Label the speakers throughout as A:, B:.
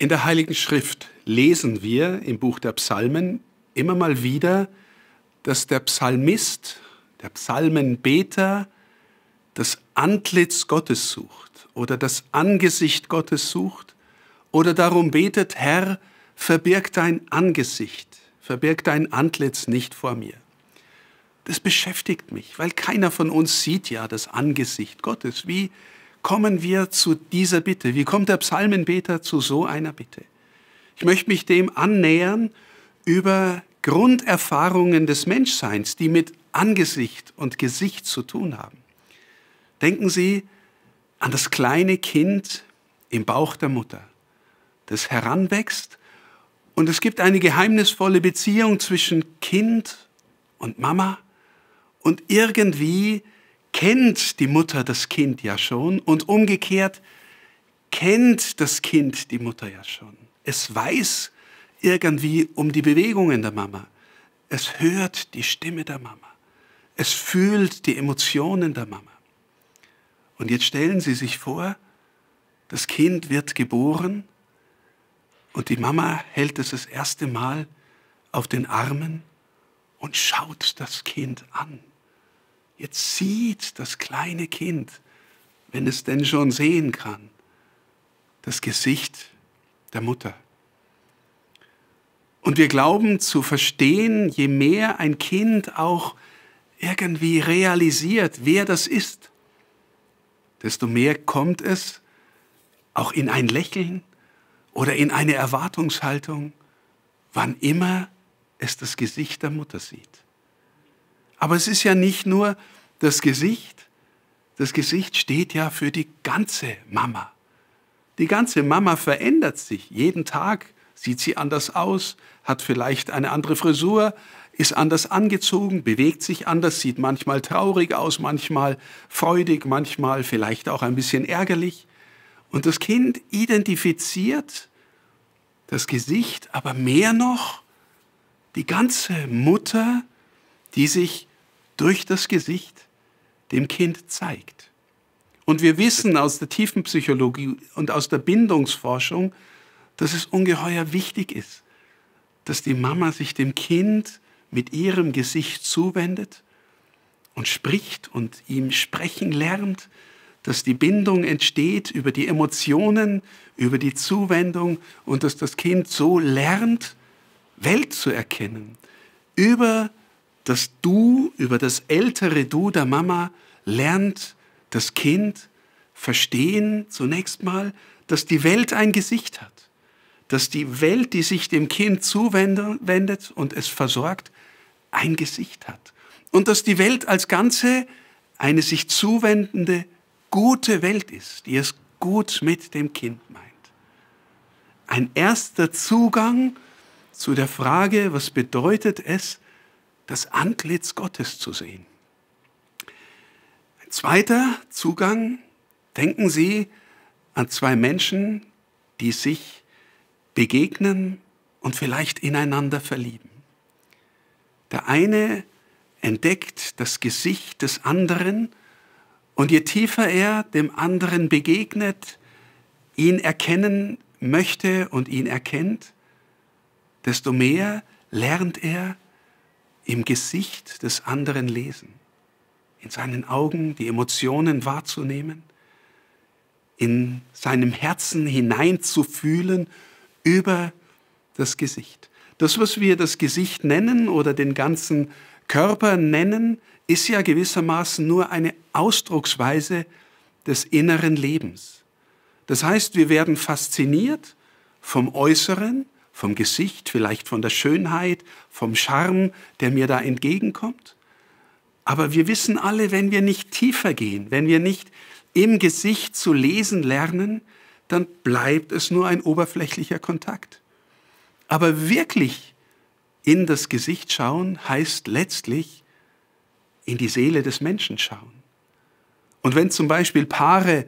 A: In der Heiligen Schrift lesen wir im Buch der Psalmen immer mal wieder, dass der Psalmist, der Psalmenbeter, das Antlitz Gottes sucht oder das Angesicht Gottes sucht oder darum betet, Herr, verbirg dein Angesicht, verbirg dein Antlitz nicht vor mir. Das beschäftigt mich, weil keiner von uns sieht ja das Angesicht Gottes. Wie kommen wir zu dieser Bitte? Wie kommt der Psalmenbeter zu so einer Bitte? Ich möchte mich dem annähern über Grunderfahrungen des Menschseins, die mit Angesicht und Gesicht zu tun haben. Denken Sie an das kleine Kind im Bauch der Mutter, das heranwächst und es gibt eine geheimnisvolle Beziehung zwischen Kind und Mama und irgendwie kennt die Mutter das Kind ja schon und umgekehrt kennt das Kind die Mutter ja schon. Es weiß irgendwie um die Bewegungen der Mama. Es hört die Stimme der Mama. Es fühlt die Emotionen der Mama. Und jetzt stellen Sie sich vor, das Kind wird geboren und die Mama hält es das erste Mal auf den Armen und schaut das Kind an. Jetzt sieht das kleine Kind, wenn es denn schon sehen kann, das Gesicht der Mutter. Und wir glauben zu verstehen, je mehr ein Kind auch irgendwie realisiert, wer das ist, desto mehr kommt es auch in ein Lächeln oder in eine Erwartungshaltung, wann immer es das Gesicht der Mutter sieht. Aber es ist ja nicht nur das Gesicht. Das Gesicht steht ja für die ganze Mama. Die ganze Mama verändert sich. Jeden Tag sieht sie anders aus, hat vielleicht eine andere Frisur, ist anders angezogen, bewegt sich anders, sieht manchmal traurig aus, manchmal freudig, manchmal vielleicht auch ein bisschen ärgerlich. Und das Kind identifiziert das Gesicht, aber mehr noch die ganze Mutter, die sich durch das Gesicht dem Kind zeigt. Und wir wissen aus der tiefen Psychologie und aus der Bindungsforschung, dass es ungeheuer wichtig ist, dass die Mama sich dem Kind mit ihrem Gesicht zuwendet und spricht und ihm sprechen lernt, dass die Bindung entsteht über die Emotionen, über die Zuwendung und dass das Kind so lernt, Welt zu erkennen, über die das Du, über das ältere Du der Mama lernt das Kind verstehen zunächst mal, dass die Welt ein Gesicht hat, dass die Welt, die sich dem Kind zuwendet und es versorgt, ein Gesicht hat und dass die Welt als Ganze eine sich zuwendende, gute Welt ist, die es gut mit dem Kind meint. Ein erster Zugang zu der Frage, was bedeutet es, das Antlitz Gottes zu sehen. Ein zweiter Zugang, denken Sie an zwei Menschen, die sich begegnen und vielleicht ineinander verlieben. Der eine entdeckt das Gesicht des anderen und je tiefer er dem anderen begegnet, ihn erkennen möchte und ihn erkennt, desto mehr lernt er im Gesicht des anderen lesen, in seinen Augen die Emotionen wahrzunehmen, in seinem Herzen hineinzufühlen über das Gesicht. Das, was wir das Gesicht nennen oder den ganzen Körper nennen, ist ja gewissermaßen nur eine Ausdrucksweise des inneren Lebens. Das heißt, wir werden fasziniert vom Äußeren, vom Gesicht, vielleicht von der Schönheit, vom Charme, der mir da entgegenkommt. Aber wir wissen alle, wenn wir nicht tiefer gehen, wenn wir nicht im Gesicht zu lesen lernen, dann bleibt es nur ein oberflächlicher Kontakt. Aber wirklich in das Gesicht schauen heißt letztlich in die Seele des Menschen schauen. Und wenn zum Beispiel Paare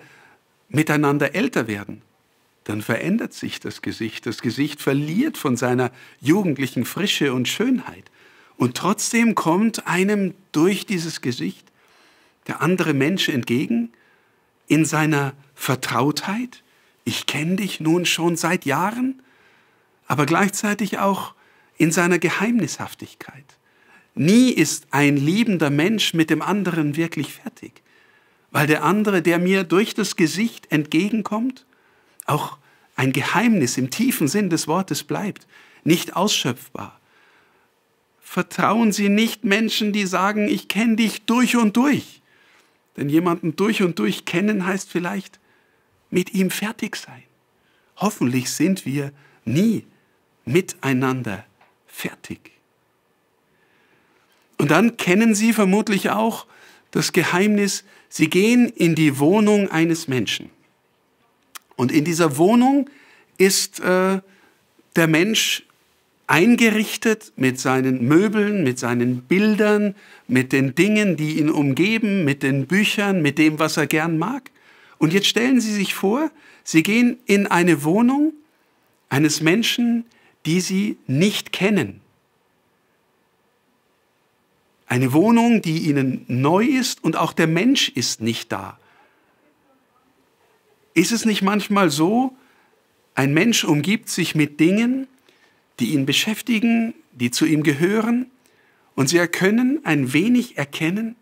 A: miteinander älter werden, dann verändert sich das Gesicht. Das Gesicht verliert von seiner jugendlichen Frische und Schönheit. Und trotzdem kommt einem durch dieses Gesicht der andere Mensch entgegen in seiner Vertrautheit. Ich kenne dich nun schon seit Jahren, aber gleichzeitig auch in seiner Geheimnishaftigkeit. Nie ist ein liebender Mensch mit dem anderen wirklich fertig, weil der andere, der mir durch das Gesicht entgegenkommt, auch ein Geheimnis im tiefen Sinn des Wortes bleibt, nicht ausschöpfbar. Vertrauen Sie nicht Menschen, die sagen, ich kenne dich durch und durch. Denn jemanden durch und durch kennen heißt vielleicht mit ihm fertig sein. Hoffentlich sind wir nie miteinander fertig. Und dann kennen Sie vermutlich auch das Geheimnis, Sie gehen in die Wohnung eines Menschen. Und in dieser Wohnung ist äh, der Mensch eingerichtet mit seinen Möbeln, mit seinen Bildern, mit den Dingen, die ihn umgeben, mit den Büchern, mit dem, was er gern mag. Und jetzt stellen Sie sich vor, Sie gehen in eine Wohnung eines Menschen, die Sie nicht kennen. Eine Wohnung, die Ihnen neu ist und auch der Mensch ist nicht da. Ist es nicht manchmal so, ein Mensch umgibt sich mit Dingen, die ihn beschäftigen, die zu ihm gehören, und sie können ein wenig erkennen,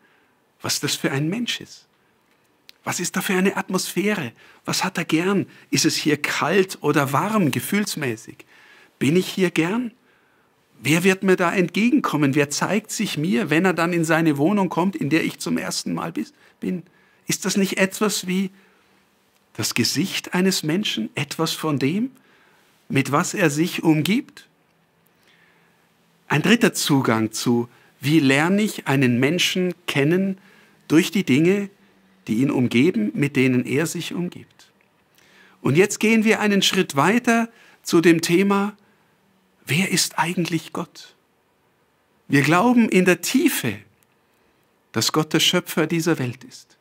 A: was das für ein Mensch ist. Was ist da für eine Atmosphäre? Was hat er gern? Ist es hier kalt oder warm, gefühlsmäßig? Bin ich hier gern? Wer wird mir da entgegenkommen? Wer zeigt sich mir, wenn er dann in seine Wohnung kommt, in der ich zum ersten Mal bin? Ist das nicht etwas wie das Gesicht eines Menschen etwas von dem, mit was er sich umgibt? Ein dritter Zugang zu, wie lerne ich einen Menschen kennen durch die Dinge, die ihn umgeben, mit denen er sich umgibt. Und jetzt gehen wir einen Schritt weiter zu dem Thema, wer ist eigentlich Gott? Wir glauben in der Tiefe, dass Gott der Schöpfer dieser Welt ist.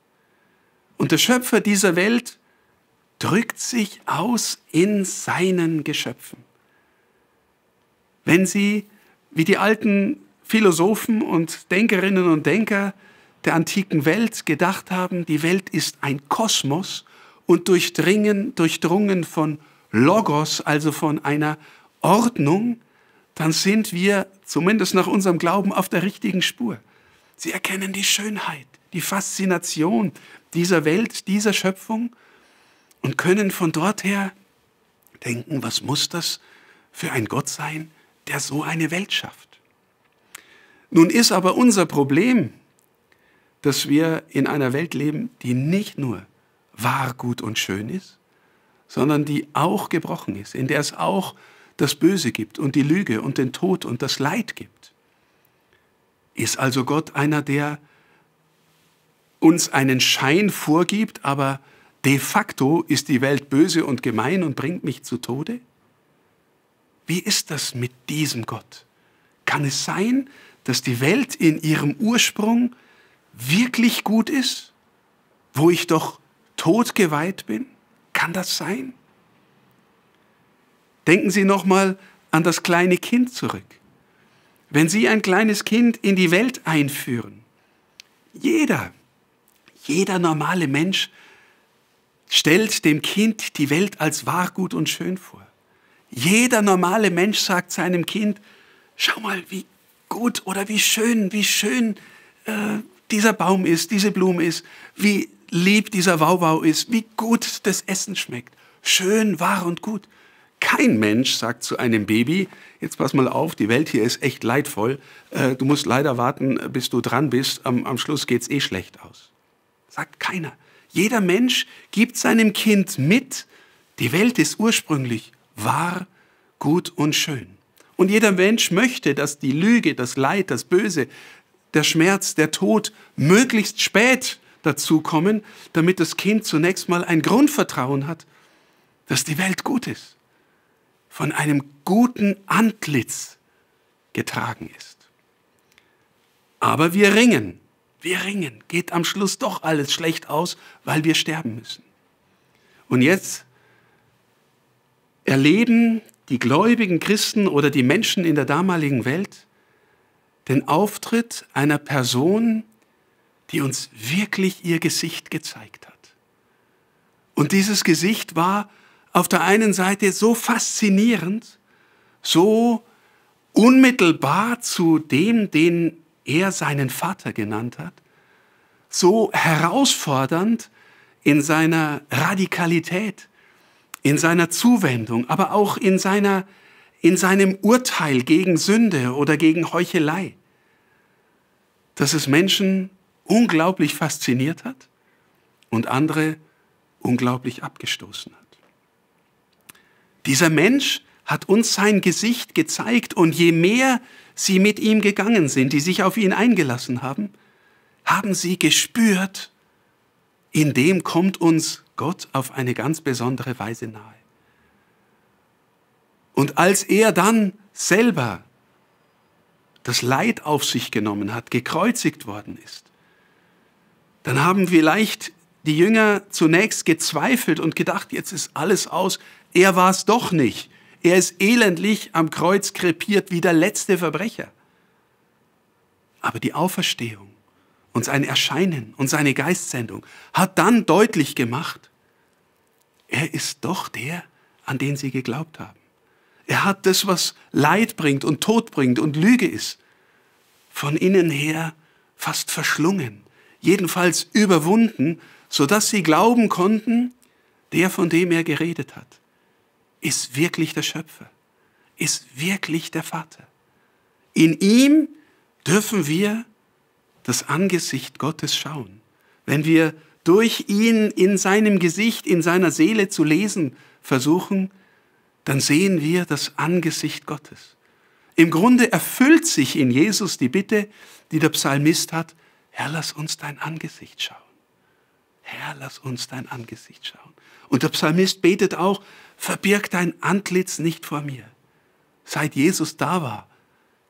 A: Und der Schöpfer dieser Welt drückt sich aus in seinen Geschöpfen. Wenn sie, wie die alten Philosophen und Denkerinnen und Denker der antiken Welt gedacht haben, die Welt ist ein Kosmos und durchdringen, durchdrungen von Logos, also von einer Ordnung, dann sind wir, zumindest nach unserem Glauben, auf der richtigen Spur. Sie erkennen die Schönheit, die Faszination dieser Welt, dieser Schöpfung und können von dort her denken, was muss das für ein Gott sein, der so eine Welt schafft. Nun ist aber unser Problem, dass wir in einer Welt leben, die nicht nur wahr, gut und schön ist, sondern die auch gebrochen ist, in der es auch das Böse gibt und die Lüge und den Tod und das Leid gibt. Ist also Gott einer, der uns einen Schein vorgibt, aber de facto ist die Welt böse und gemein und bringt mich zu Tode? Wie ist das mit diesem Gott? Kann es sein, dass die Welt in ihrem Ursprung wirklich gut ist, wo ich doch todgeweiht bin? Kann das sein? Denken Sie nochmal an das kleine Kind zurück. Wenn Sie ein kleines Kind in die Welt einführen, jeder, jeder normale Mensch stellt dem Kind die Welt als wahr, gut und schön vor. Jeder normale Mensch sagt seinem Kind, schau mal, wie gut oder wie schön, wie schön äh, dieser Baum ist, diese Blume ist, wie lieb dieser Wauwau ist, wie gut das Essen schmeckt. Schön, wahr und gut. Kein Mensch sagt zu einem Baby, jetzt pass mal auf, die Welt hier ist echt leidvoll, äh, du musst leider warten, bis du dran bist, am, am Schluss es eh schlecht aus. Sagt keiner. Jeder Mensch gibt seinem Kind mit, die Welt ist ursprünglich wahr, gut und schön. Und jeder Mensch möchte, dass die Lüge, das Leid, das Böse, der Schmerz, der Tod möglichst spät dazukommen, damit das Kind zunächst mal ein Grundvertrauen hat, dass die Welt gut ist, von einem guten Antlitz getragen ist. Aber wir ringen wir ringen, geht am Schluss doch alles schlecht aus, weil wir sterben müssen. Und jetzt erleben die gläubigen Christen oder die Menschen in der damaligen Welt den Auftritt einer Person, die uns wirklich ihr Gesicht gezeigt hat. Und dieses Gesicht war auf der einen Seite so faszinierend, so unmittelbar zu dem, den er seinen Vater genannt hat, so herausfordernd in seiner Radikalität, in seiner Zuwendung, aber auch in, seiner, in seinem Urteil gegen Sünde oder gegen Heuchelei, dass es Menschen unglaublich fasziniert hat und andere unglaublich abgestoßen hat. Dieser Mensch hat uns sein Gesicht gezeigt und je mehr sie mit ihm gegangen sind, die sich auf ihn eingelassen haben, haben sie gespürt, in dem kommt uns Gott auf eine ganz besondere Weise nahe. Und als er dann selber das Leid auf sich genommen hat, gekreuzigt worden ist, dann haben vielleicht die Jünger zunächst gezweifelt und gedacht, jetzt ist alles aus, er war es doch nicht. Er ist elendlich am Kreuz krepiert wie der letzte Verbrecher. Aber die Auferstehung und sein Erscheinen und seine Geistsendung hat dann deutlich gemacht, er ist doch der, an den sie geglaubt haben. Er hat das, was Leid bringt und Tod bringt und Lüge ist, von innen her fast verschlungen, jedenfalls überwunden, sodass sie glauben konnten, der, von dem er geredet hat ist wirklich der Schöpfer, ist wirklich der Vater. In ihm dürfen wir das Angesicht Gottes schauen. Wenn wir durch ihn in seinem Gesicht, in seiner Seele zu lesen versuchen, dann sehen wir das Angesicht Gottes. Im Grunde erfüllt sich in Jesus die Bitte, die der Psalmist hat, Herr, lass uns dein Angesicht schauen. Herr, lass uns dein Angesicht schauen. Und der Psalmist betet auch, verbirg dein Antlitz nicht vor mir. Seit Jesus da war,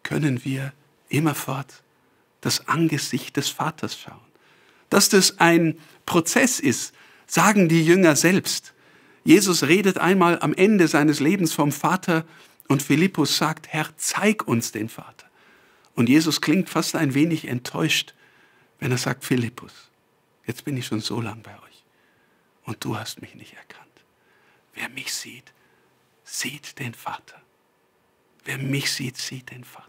A: können wir immerfort das Angesicht des Vaters schauen. Dass das ein Prozess ist, sagen die Jünger selbst. Jesus redet einmal am Ende seines Lebens vom Vater und Philippus sagt, Herr, zeig uns den Vater. Und Jesus klingt fast ein wenig enttäuscht, wenn er sagt, Philippus, jetzt bin ich schon so lang bei euch und du hast mich nicht erkannt. Wer mich sieht, sieht den Vater. Wer mich sieht, sieht den Vater.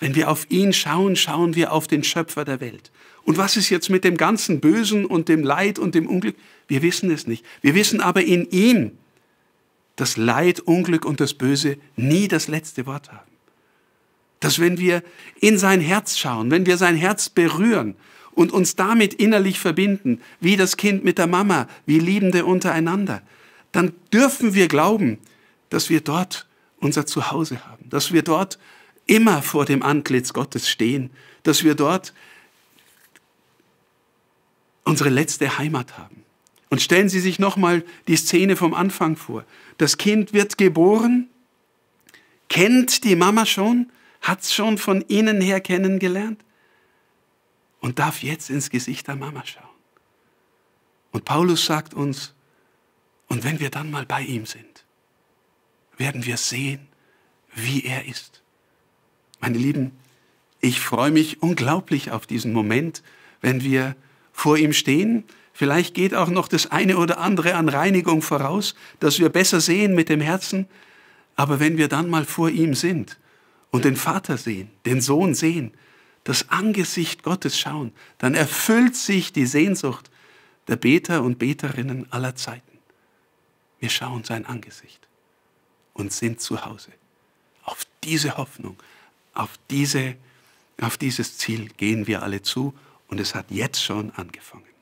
A: Wenn wir auf ihn schauen, schauen wir auf den Schöpfer der Welt. Und was ist jetzt mit dem ganzen Bösen und dem Leid und dem Unglück? Wir wissen es nicht. Wir wissen aber in ihm, dass Leid, Unglück und das Böse nie das letzte Wort haben. Dass wenn wir in sein Herz schauen, wenn wir sein Herz berühren und uns damit innerlich verbinden, wie das Kind mit der Mama, wie Liebende untereinander, dann dürfen wir glauben, dass wir dort unser Zuhause haben, dass wir dort immer vor dem Antlitz Gottes stehen, dass wir dort unsere letzte Heimat haben. Und stellen Sie sich nochmal die Szene vom Anfang vor. Das Kind wird geboren, kennt die Mama schon, hat es schon von innen her kennengelernt und darf jetzt ins Gesicht der Mama schauen. Und Paulus sagt uns, und wenn wir dann mal bei ihm sind, werden wir sehen, wie er ist. Meine Lieben, ich freue mich unglaublich auf diesen Moment, wenn wir vor ihm stehen. Vielleicht geht auch noch das eine oder andere an Reinigung voraus, dass wir besser sehen mit dem Herzen. Aber wenn wir dann mal vor ihm sind und den Vater sehen, den Sohn sehen, das Angesicht Gottes schauen, dann erfüllt sich die Sehnsucht der Beter und Beterinnen aller Zeiten. Wir schauen sein Angesicht und sind zu Hause. Auf diese Hoffnung, auf, diese, auf dieses Ziel gehen wir alle zu und es hat jetzt schon angefangen.